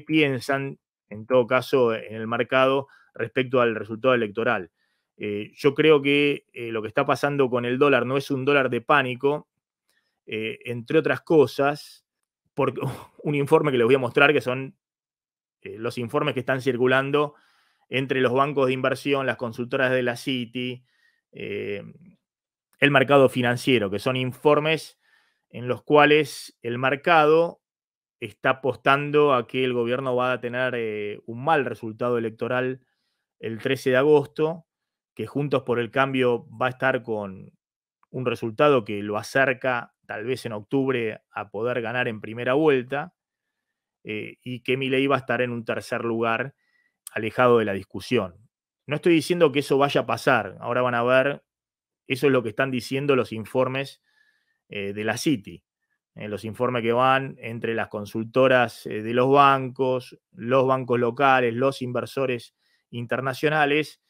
piensan, en todo caso, en el mercado respecto al resultado electoral. Eh, yo creo que eh, lo que está pasando con el dólar no es un dólar de pánico, eh, entre otras cosas, por un informe que les voy a mostrar, que son los informes que están circulando entre los bancos de inversión, las consultoras de la City, el mercado financiero, que son informes en los cuales el mercado está apostando a que el gobierno va a tener eh, un mal resultado electoral el 13 de agosto, que Juntos por el Cambio va a estar con un resultado que lo acerca tal vez en octubre a poder ganar en primera vuelta, eh, y que Milei va a estar en un tercer lugar alejado de la discusión. No estoy diciendo que eso vaya a pasar, ahora van a ver, eso es lo que están diciendo los informes eh, de la City. Eh, los informes que van entre las consultoras eh, de los bancos, los bancos locales, los inversores internacionales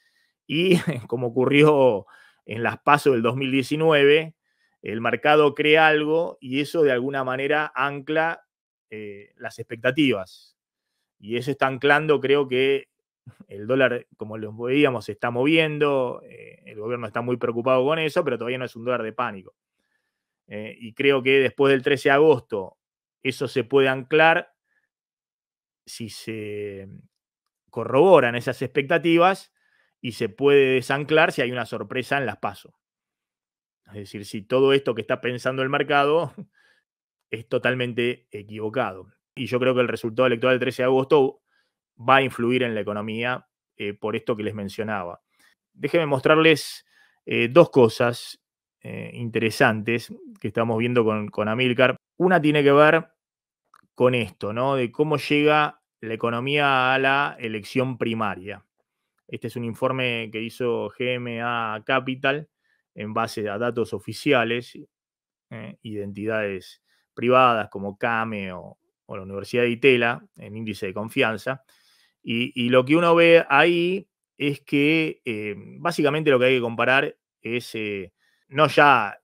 y como ocurrió en las pasos del 2019, el mercado crea algo y eso de alguna manera ancla eh, las expectativas. Y eso está anclando, creo que el dólar, como lo veíamos, se está moviendo, el gobierno está muy preocupado con eso, pero todavía no es un dólar de pánico. Eh, y creo que después del 13 de agosto eso se puede anclar si se corroboran esas expectativas y se puede desanclar si hay una sorpresa en las pasos. Es decir, si todo esto que está pensando el mercado es totalmente equivocado. Y yo creo que el resultado electoral del 13 de agosto va a influir en la economía eh, por esto que les mencionaba. Déjenme mostrarles eh, dos cosas eh, interesantes que estamos viendo con, con Amilcar. Una tiene que ver con esto, ¿no? De cómo llega la economía a la elección primaria. Este es un informe que hizo GMA Capital en base a datos oficiales, eh, identidades privadas como CAME o, la Universidad de Itela, en índice de confianza. Y, lo que uno ve ahí es que eh, básicamente lo que hay que comparar es eh, no ya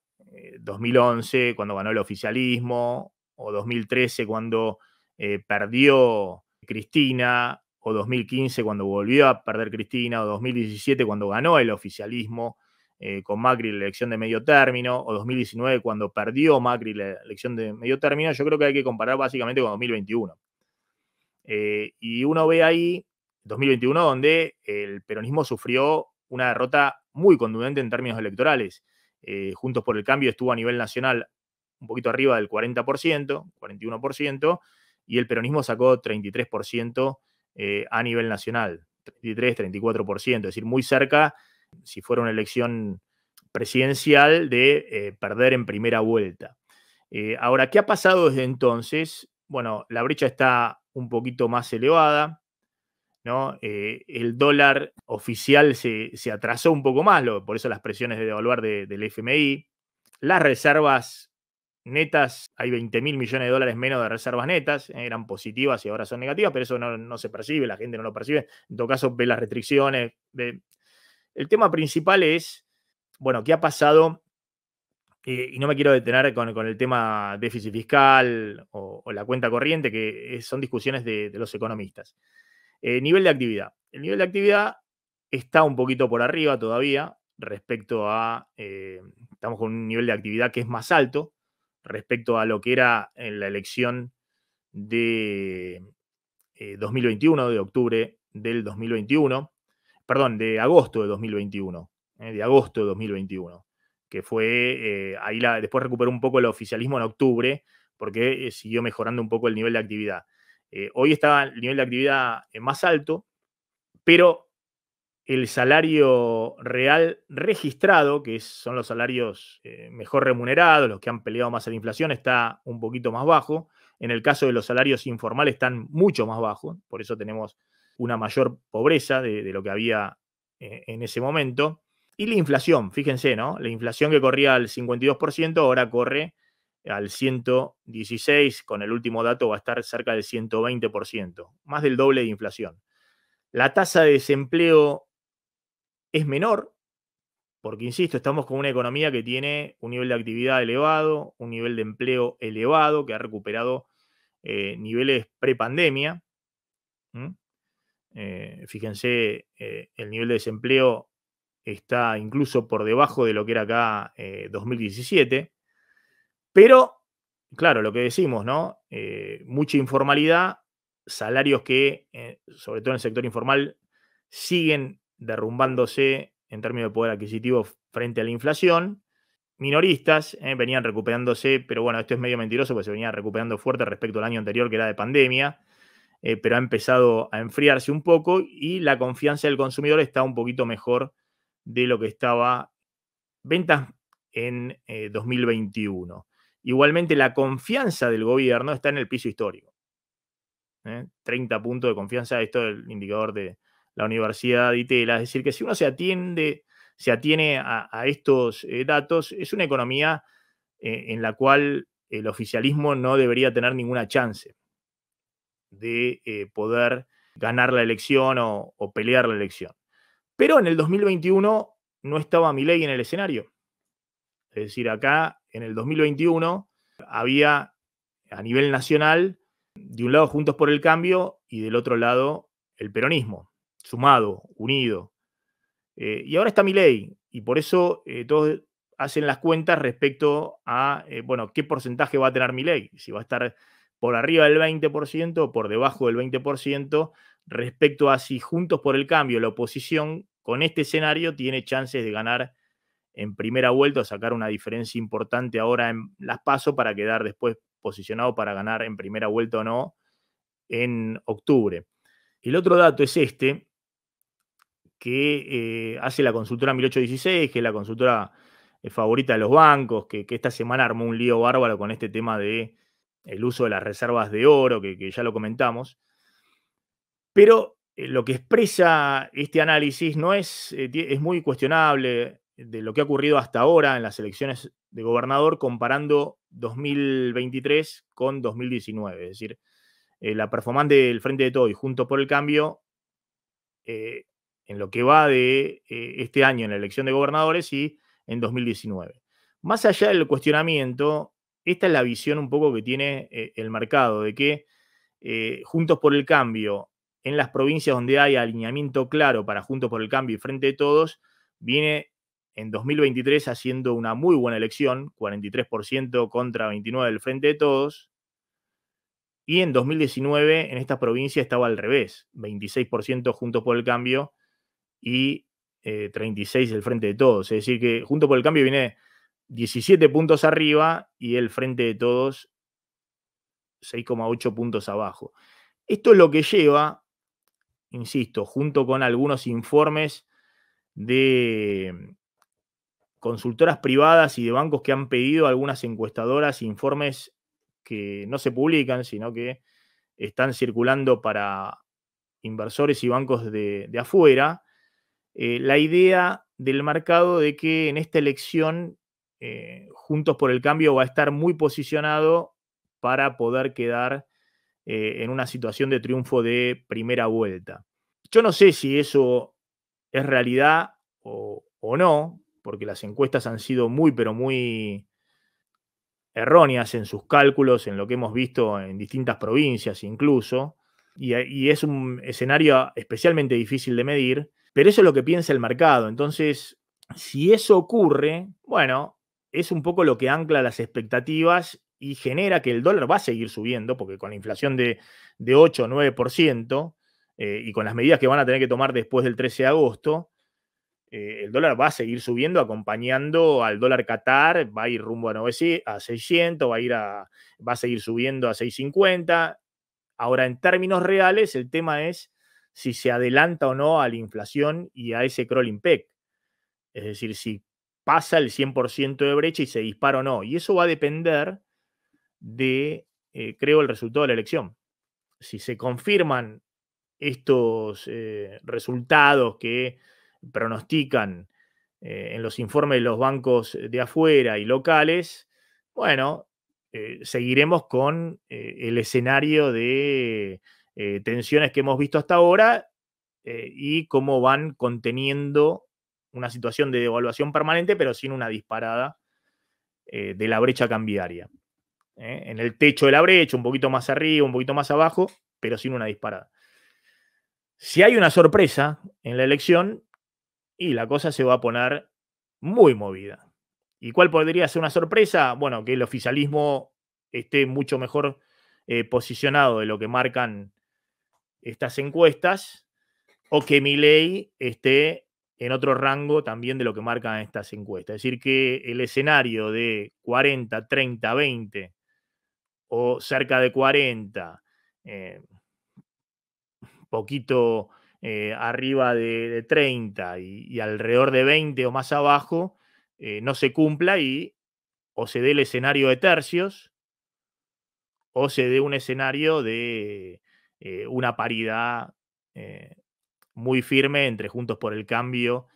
2011 eh, cuando ganó el oficialismo, o 2013 cuando eh, perdió Cristina, o 2015 cuando volvió a perder Cristina, o 2017 cuando ganó el oficialismo eh, con Macri la elección de medio término, o 2019 cuando perdió Macri la elección de medio término, yo creo que hay que comparar básicamente con 2021. y uno ve ahí 2021 donde el peronismo sufrió una derrota muy contundente en términos electorales. Eh, Juntos por el Cambio estuvo a nivel nacional un poquito arriba del 40%, 41%, y el peronismo sacó 33% eh, a nivel nacional, 33, 34%, es decir, muy cerca, si fuera una elección presidencial, de eh, perder en primera vuelta. ahora, ¿qué ha pasado desde entonces? Bueno, la brecha está un poquito más elevada, eh, el dólar oficial se, atrasó un poco más, por eso las presiones de devaluar del FMI. Las reservas netas, hay 20 mil millones de dólares menos de reservas netas, eh, eran positivas y ahora son negativas, pero eso no, se percibe, la gente no lo percibe. En todo caso, ve las restricciones. El tema principal es, bueno, ¿qué ha pasado? Eh, y no me quiero detener con, el tema déficit fiscal o, la cuenta corriente, que son discusiones de los economistas. Eh, nivel de actividad. El nivel de actividad está un poquito por arriba todavía respecto a, eh, estamos con un nivel de actividad que es más alto respecto a lo que era en la elección de 2021, eh, de octubre del 2021, perdón, de agosto de 2021, de agosto de 2021, que fue, ahí la, después recuperó un poco el oficialismo en octubre, porque siguió mejorando un poco el nivel de actividad. Eh, hoy está el nivel de actividad eh, más alto, pero el salario real registrado, que son los salarios eh, mejor remunerados, los que han peleado más a la inflación, está un poquito más bajo. En el caso de los salarios informales están mucho más bajos, por eso tenemos una mayor pobreza de, lo que había en ese momento. Y la inflación, fíjense, ¿no? La inflación que corría al 52% ahora corre al 116, con el último dato va a estar cerca del 120%, más del doble de inflación. La tasa de desempleo es menor, porque, insisto, estamos con una economía que tiene un nivel de actividad elevado, un nivel de empleo elevado, que ha recuperado eh, niveles prepandemia. pandemia eh, fíjense, eh, el nivel de desempleo está incluso por debajo de lo que era acá 2017. Pero, claro, lo que decimos, ¿no? Eh, mucha informalidad, salarios que, eh, sobre todo en el sector informal, siguen derrumbándose en términos de poder adquisitivo frente a la inflación. Minoristas eh, venían recuperándose, pero bueno, esto es medio mentiroso porque se venía recuperando fuerte respecto al año anterior que era de pandemia, pero ha empezado a enfriarse un poco y la confianza del consumidor está un poquito mejor de lo que estaba ventas en 2021. Igualmente, la confianza del gobierno está en el piso histórico. 30 ¿eh? puntos de confianza, esto es el indicador de la Universidad de Itela. Es decir, que si uno se atiende, se atiene a, estos eh, datos, es una economía eh, en la cual el oficialismo no debería tener ninguna chance de poder ganar la elección o, pelear la elección. Pero en el 2021 no estaba ley en el escenario. Es decir, acá en el 2021 había a nivel nacional, de un lado Juntos por el Cambio y del otro lado el peronismo, sumado, unido. Eh, y ahora está mi ley, y por eso eh, todos hacen las cuentas respecto a, eh, bueno, qué porcentaje va a tener mi ley, si va a estar por arriba del 20% o por debajo del 20%, respecto a si Juntos por el Cambio, la oposición, con este escenario, tiene chances de ganar en primera vuelta, sacar una diferencia importante ahora en las paso para quedar después posicionado para ganar en primera vuelta o no en octubre. El otro dato es este, que eh, hace la consultora 1816, que es la consultora eh, favorita de los bancos, que, esta semana armó un lío bárbaro con este tema de uso de las reservas de oro, que, ya lo comentamos. Pero eh, lo que expresa este análisis no es, es muy cuestionable, de lo que ha ocurrido hasta ahora en las elecciones de gobernador comparando 2023 con 2019. Es decir, eh, la performance del Frente de Todos y Junto por el Cambio eh, en lo que va de eh, este año en la elección de gobernadores y en 2019. Más allá del cuestionamiento, esta es la visión un poco que tiene el mercado, de que Juntos por el Cambio, en las provincias donde hay alineamiento claro para Juntos por el Cambio y Frente de Todos, viene en 2023 haciendo una muy buena elección, 43% contra 29% del Frente de Todos. Y en 2019 en esta provincia estaba al revés, 26% juntos por el cambio y 36% eh, el Frente de Todos. Es decir, que junto por el cambio viene 17 puntos arriba y el Frente de Todos 6,8 puntos abajo. Esto es lo que lleva, insisto, junto con algunos informes de consultoras privadas y de bancos que han pedido algunas encuestadoras informes que no se publican, sino que están circulando para inversores y bancos de, afuera, eh, la idea del mercado de que en esta elección eh, Juntos por el Cambio va a estar muy posicionado para poder quedar eh, en una situación de triunfo de primera vuelta. Yo no sé si eso es realidad o no, porque las encuestas han sido muy, pero muy erróneas en sus cálculos, en lo que hemos visto en distintas provincias incluso, eh, y, es un escenario especialmente difícil de medir, pero eso es lo que piensa el mercado. Entonces, si eso ocurre, bueno, es un poco lo que ancla las expectativas y genera que el dólar va a seguir subiendo, porque con la inflación de, 8 o 9% eh, y con las medidas que van a tener que tomar después del 13 de agosto, eh, el dólar va a seguir subiendo acompañando al dólar Qatar, va a ir rumbo a, a 600, va a, ir a, va a seguir subiendo a 650. Ahora, en términos reales, el tema es si se adelanta o no a la inflación y a ese crawling peg. Es decir, si pasa el 100% de brecha y se dispara o no. Y eso va a depender de, eh, creo, el resultado de la elección. Si se confirman estos eh, resultados que pronostican eh, en los informes de los bancos de afuera y locales, bueno, eh, seguiremos con eh, el escenario de tensiones que hemos visto hasta ahora y cómo van conteniendo una situación de devaluación permanente, pero sin una disparada de la brecha cambiaria. en el techo de la brecha, un poquito más arriba, un poquito más abajo, pero sin una disparada. Si hay una sorpresa en la elección, y la cosa se va a poner muy movida. ¿Y cuál podría ser una sorpresa? Bueno, que el oficialismo esté mucho mejor eh, posicionado de lo que marcan estas encuestas o que mi ley esté en otro rango también de lo que marcan estas encuestas. Es decir, que el escenario de 40, 30, 20 o cerca de 40, eh, poquito eh, arriba de, 30 y, alrededor de 20 o más abajo, eh, no se cumpla y o se dé el escenario de tercios o se dé un escenario de eh, una paridad muy firme entre Juntos por el Cambio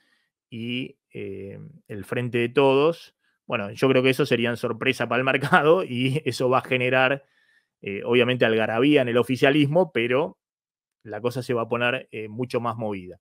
y el Frente de Todos. Bueno, yo creo que eso una sorpresa para el mercado y eso va a generar, obviamente, algarabía en el oficialismo, pero la cosa se va a poner eh, mucho más movida.